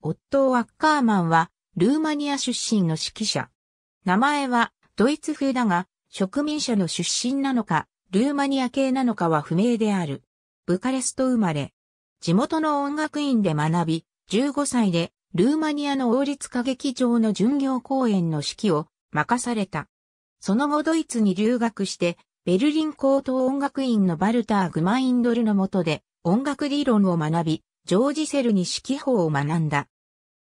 オットー・ワッカーマンは、ルーマニア出身の指揮者。名前は、ドイツ風だが、植民者の出身なのか、ルーマニア系なのかは不明である。ブカレスト生まれ。地元の音楽院で学び、15歳で、ルーマニアの王立歌劇場の巡業公演の指揮を任された。その後ドイツに留学して、ベルリン高等音楽院のバルター・グマインドルの下で音楽理論を学び、ジョージ・セルに指揮法を学んだ。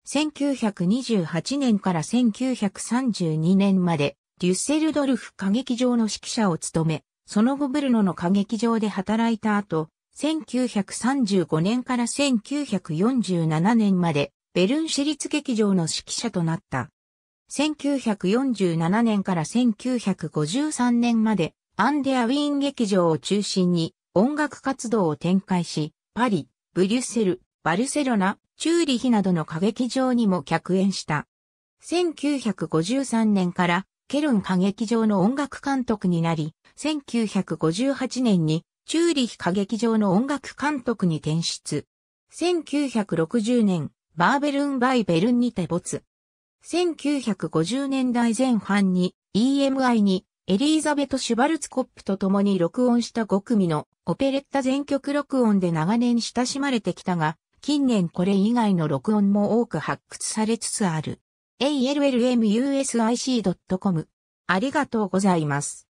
1928年から1932年まで、デュッセルドルフ歌劇場の指揮者を務め、その後ブルノの歌劇場で働いた後、1935年から1947年まで、ベルン市立劇場の指揮者となった。1947年から1953年まで、アンデアウィーン劇場を中心に音楽活動を展開し、パリ、ブリュッセル、バルセロナ、チューリヒなどの歌劇場にも客演した。1953年からケルン歌劇場の音楽監督になり、1958年にチューリヒ歌劇場の音楽監督に転出。1960年、バーベルン・バイ・ベルンにて没。1950年代前半に EMI にエリーザベト・シュバルツコップと共に録音した5組のオペレッタ全曲録音で長年親しまれてきたが、近年これ以外の録音も多く発掘されつつある。allmusic.com ありがとうございます。